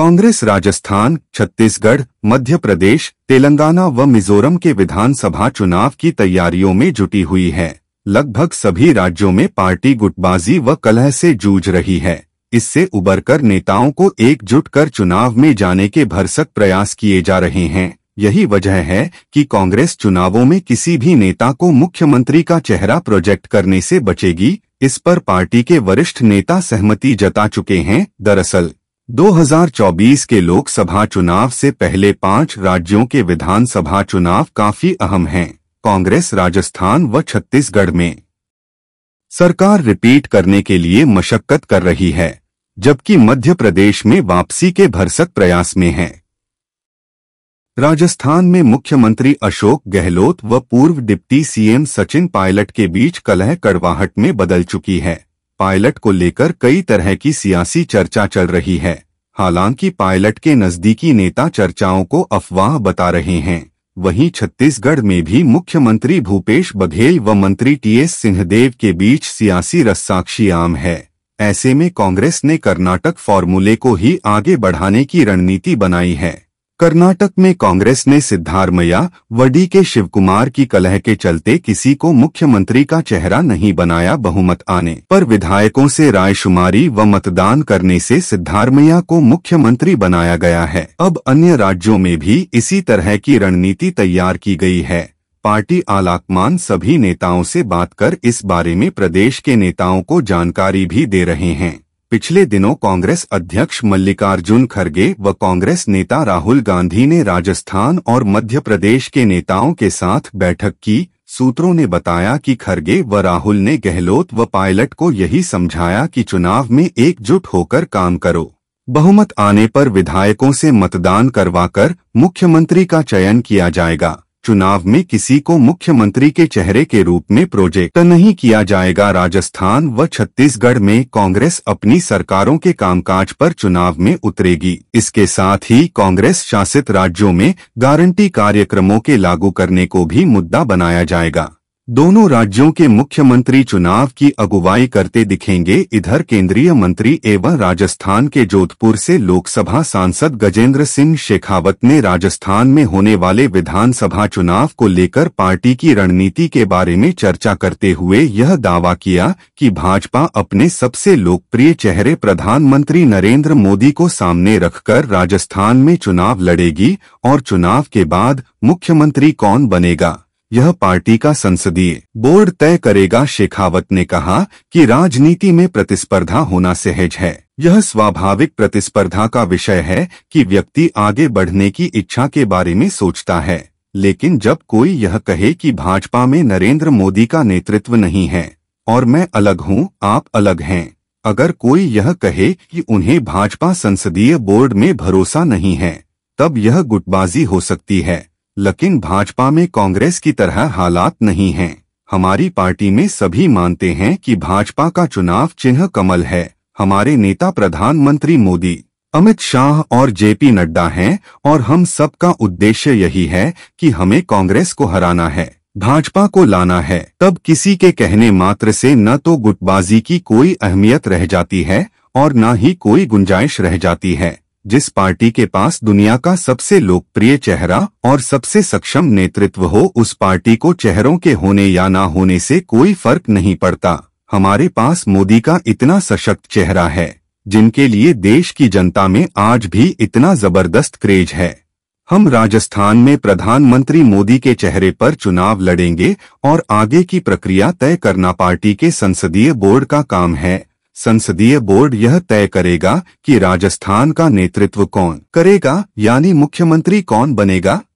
कांग्रेस राजस्थान छत्तीसगढ़ मध्य प्रदेश तेलंगाना व मिजोरम के विधानसभा चुनाव की तैयारियों में जुटी हुई है लगभग सभी राज्यों में पार्टी गुटबाजी व कलह से जूझ रही है इससे उबरकर नेताओं को एकजुट कर चुनाव में जाने के भरसक प्रयास किए जा रहे हैं यही वजह है कि कांग्रेस चुनावों में किसी भी नेता को मुख्यमंत्री का चेहरा प्रोजेक्ट करने से बचेगी इस पर पार्टी के वरिष्ठ नेता सहमति जता चुके हैं दरअसल 2024 के लोकसभा चुनाव से पहले पांच राज्यों के विधानसभा चुनाव काफी अहम हैं कांग्रेस राजस्थान व छत्तीसगढ़ में सरकार रिपीट करने के लिए मशक्कत कर रही है जबकि मध्य प्रदेश में वापसी के भरसक प्रयास में है राजस्थान में मुख्यमंत्री अशोक गहलोत व पूर्व डिप्टी सीएम सचिन पायलट के बीच कलह कड़वाहट में बदल चुकी है पायलट को लेकर कई तरह की सियासी चर्चा चल रही है हालांकि पायलट के नजदीकी नेता चर्चाओं को अफवाह बता रहे हैं वहीं छत्तीसगढ़ में भी मुख्यमंत्री भूपेश बघेल व मंत्री टीएस सिंहदेव के बीच सियासी रस्साक्षी आम है ऐसे में कांग्रेस ने कर्नाटक फॉर्मूले को ही आगे बढ़ाने की रणनीति बनाई है कर्नाटक में कांग्रेस ने सिद्धारमैया वडी के शिवकुमार की कलह के चलते किसी को मुख्यमंत्री का चेहरा नहीं बनाया बहुमत आने पर विधायकों से रायशुमारी व मतदान करने से सिद्धारमैया को मुख्यमंत्री बनाया गया है अब अन्य राज्यों में भी इसी तरह की रणनीति तैयार की गई है पार्टी आलाकमान सभी नेताओं से बात कर इस बारे में प्रदेश के नेताओं को जानकारी भी दे रहे हैं पिछले दिनों कांग्रेस अध्यक्ष मल्लिकार्जुन खड़गे व कांग्रेस नेता राहुल गांधी ने राजस्थान और मध्य प्रदेश के नेताओं के साथ बैठक की सूत्रों ने बताया कि खड़गे व राहुल ने गहलोत व पायलट को यही समझाया कि चुनाव में एकजुट होकर काम करो बहुमत आने पर विधायकों से मतदान करवाकर मुख्यमंत्री का चयन किया जाएगा चुनाव में किसी को मुख्यमंत्री के चेहरे के रूप में प्रोजेक्ट नहीं किया जाएगा राजस्थान व छत्तीसगढ़ में कांग्रेस अपनी सरकारों के कामकाज पर चुनाव में उतरेगी इसके साथ ही कांग्रेस शासित राज्यों में गारंटी कार्यक्रमों के लागू करने को भी मुद्दा बनाया जाएगा दोनों राज्यों के मुख्यमंत्री चुनाव की अगुवाई करते दिखेंगे इधर केंद्रीय मंत्री एवं राजस्थान के जोधपुर से लोकसभा सांसद गजेंद्र सिंह शेखावत ने राजस्थान में होने वाले विधानसभा चुनाव को लेकर पार्टी की रणनीति के बारे में चर्चा करते हुए यह दावा किया कि भाजपा अपने सबसे लोकप्रिय चेहरे प्रधानमंत्री नरेंद्र मोदी को सामने रखकर राजस्थान में चुनाव लड़ेगी और चुनाव के बाद मुख्यमंत्री कौन बनेगा यह पार्टी का संसदीय बोर्ड तय करेगा शेखावत ने कहा कि राजनीति में प्रतिस्पर्धा होना सहज है यह स्वाभाविक प्रतिस्पर्धा का विषय है कि व्यक्ति आगे बढ़ने की इच्छा के बारे में सोचता है लेकिन जब कोई यह कहे कि भाजपा में नरेंद्र मोदी का नेतृत्व नहीं है और मैं अलग हूँ आप अलग हैं अगर कोई यह कहे कि उन्हें भाजपा संसदीय बोर्ड में भरोसा नहीं है तब यह गुटबाजी हो सकती है लेकिन भाजपा में कांग्रेस की तरह हालात नहीं हैं हमारी पार्टी में सभी मानते हैं कि भाजपा का चुनाव चिन्ह कमल है हमारे नेता प्रधानमंत्री मोदी अमित शाह और जेपी नड्डा हैं और हम सब का उद्देश्य यही है कि हमें कांग्रेस को हराना है भाजपा को लाना है तब किसी के कहने मात्र से न तो गुटबाजी की कोई अहमियत रह जाती है और न ही कोई गुंजाइश रह जाती है जिस पार्टी के पास दुनिया का सबसे लोकप्रिय चेहरा और सबसे सक्षम नेतृत्व हो उस पार्टी को चेहरों के होने या ना होने से कोई फर्क नहीं पड़ता हमारे पास मोदी का इतना सशक्त चेहरा है जिनके लिए देश की जनता में आज भी इतना जबरदस्त क्रेज है हम राजस्थान में प्रधानमंत्री मोदी के चेहरे पर चुनाव लड़ेंगे और आगे की प्रक्रिया तय करना पार्टी के संसदीय बोर्ड का काम है संसदीय बोर्ड यह तय करेगा कि राजस्थान का नेतृत्व कौन करेगा यानी मुख्यमंत्री कौन बनेगा